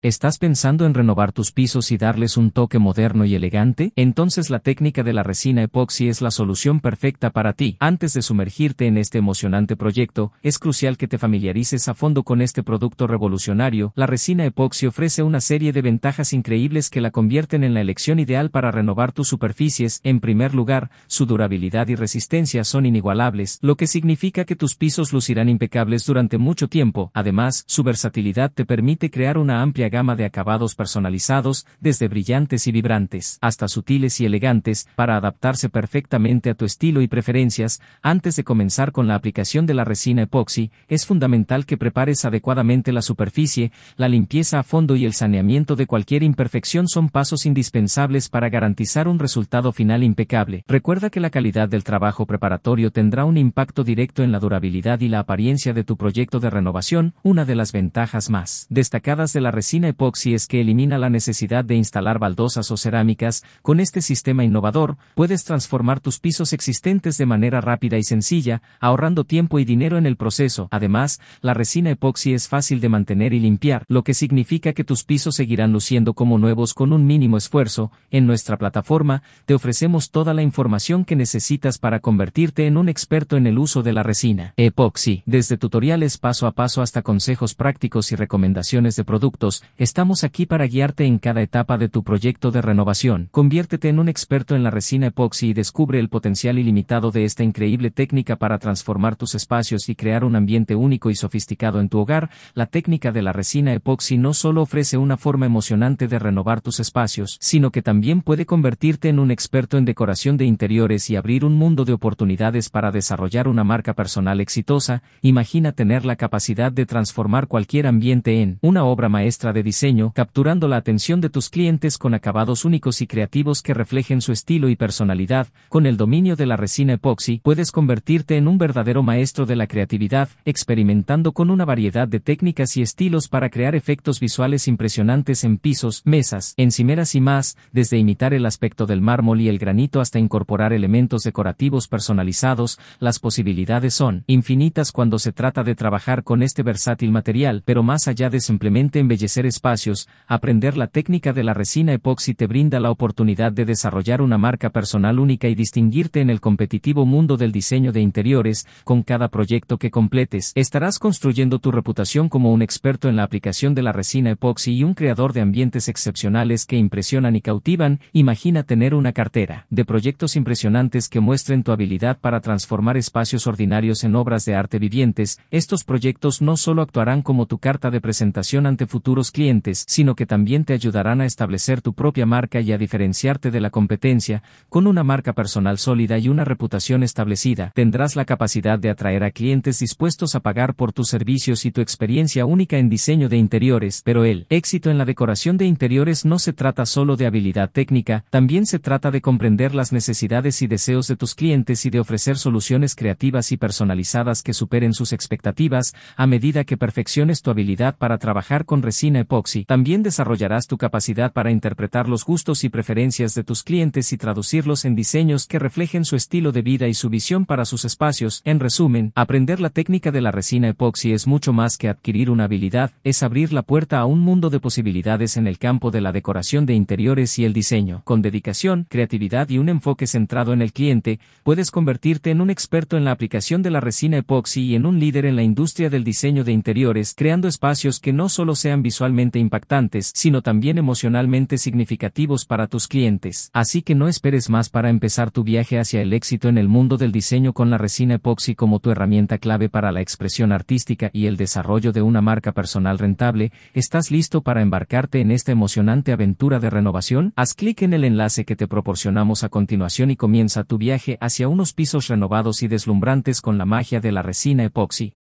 ¿Estás pensando en renovar tus pisos y darles un toque moderno y elegante? Entonces la técnica de la resina epoxi es la solución perfecta para ti. Antes de sumergirte en este emocionante proyecto, es crucial que te familiarices a fondo con este producto revolucionario. La resina epoxi ofrece una serie de ventajas increíbles que la convierten en la elección ideal para renovar tus superficies. En primer lugar, su durabilidad y resistencia son inigualables, lo que significa que tus pisos lucirán impecables durante mucho tiempo. Además, su versatilidad te permite crear una amplia gama de acabados personalizados, desde brillantes y vibrantes hasta sutiles y elegantes, para adaptarse perfectamente a tu estilo y preferencias. Antes de comenzar con la aplicación de la resina epoxi, es fundamental que prepares adecuadamente la superficie, la limpieza a fondo y el saneamiento de cualquier imperfección son pasos indispensables para garantizar un resultado final impecable. Recuerda que la calidad del trabajo preparatorio tendrá un impacto directo en la durabilidad y la apariencia de tu proyecto de renovación, una de las ventajas más destacadas de la resina resina epoxi es que elimina la necesidad de instalar baldosas o cerámicas, con este sistema innovador, puedes transformar tus pisos existentes de manera rápida y sencilla, ahorrando tiempo y dinero en el proceso. Además, la resina epoxi es fácil de mantener y limpiar, lo que significa que tus pisos seguirán luciendo como nuevos con un mínimo esfuerzo. En nuestra plataforma, te ofrecemos toda la información que necesitas para convertirte en un experto en el uso de la resina epoxi, desde tutoriales paso a paso hasta consejos prácticos y recomendaciones de productos, Estamos aquí para guiarte en cada etapa de tu proyecto de renovación. Conviértete en un experto en la resina epoxi y descubre el potencial ilimitado de esta increíble técnica para transformar tus espacios y crear un ambiente único y sofisticado en tu hogar. La técnica de la resina epoxi no solo ofrece una forma emocionante de renovar tus espacios, sino que también puede convertirte en un experto en decoración de interiores y abrir un mundo de oportunidades para desarrollar una marca personal exitosa. Imagina tener la capacidad de transformar cualquier ambiente en una obra maestra de de diseño capturando la atención de tus clientes con acabados únicos y creativos que reflejen su estilo y personalidad, con el dominio de la resina epoxi puedes convertirte en un verdadero maestro de la creatividad, experimentando con una variedad de técnicas y estilos para crear efectos visuales impresionantes en pisos, mesas, encimeras y más, desde imitar el aspecto del mármol y el granito hasta incorporar elementos decorativos personalizados, las posibilidades son infinitas cuando se trata de trabajar con este versátil material, pero más allá de simplemente embellecer espacios, aprender la técnica de la resina epoxi te brinda la oportunidad de desarrollar una marca personal única y distinguirte en el competitivo mundo del diseño de interiores, con cada proyecto que completes, estarás construyendo tu reputación como un experto en la aplicación de la resina epoxi y un creador de ambientes excepcionales que impresionan y cautivan, imagina tener una cartera de proyectos impresionantes que muestren tu habilidad para transformar espacios ordinarios en obras de arte vivientes, estos proyectos no solo actuarán como tu carta de presentación ante futuros clientes, sino que también te ayudarán a establecer tu propia marca y a diferenciarte de la competencia, con una marca personal sólida y una reputación establecida, tendrás la capacidad de atraer a clientes dispuestos a pagar por tus servicios y tu experiencia única en diseño de interiores, pero el éxito en la decoración de interiores no se trata solo de habilidad técnica, también se trata de comprender las necesidades y deseos de tus clientes y de ofrecer soluciones creativas y personalizadas que superen sus expectativas, a medida que perfecciones tu habilidad para trabajar con resina y Epoxy, también desarrollarás tu capacidad para interpretar los gustos y preferencias de tus clientes y traducirlos en diseños que reflejen su estilo de vida y su visión para sus espacios. En resumen, aprender la técnica de la resina epoxi es mucho más que adquirir una habilidad, es abrir la puerta a un mundo de posibilidades en el campo de la decoración de interiores y el diseño. Con dedicación, creatividad y un enfoque centrado en el cliente, puedes convertirte en un experto en la aplicación de la resina epoxi y en un líder en la industria del diseño de interiores, creando espacios que no solo sean visualmente impactantes, sino también emocionalmente significativos para tus clientes. Así que no esperes más para empezar tu viaje hacia el éxito en el mundo del diseño con la resina epoxi como tu herramienta clave para la expresión artística y el desarrollo de una marca personal rentable. ¿Estás listo para embarcarte en esta emocionante aventura de renovación? Haz clic en el enlace que te proporcionamos a continuación y comienza tu viaje hacia unos pisos renovados y deslumbrantes con la magia de la resina epoxi.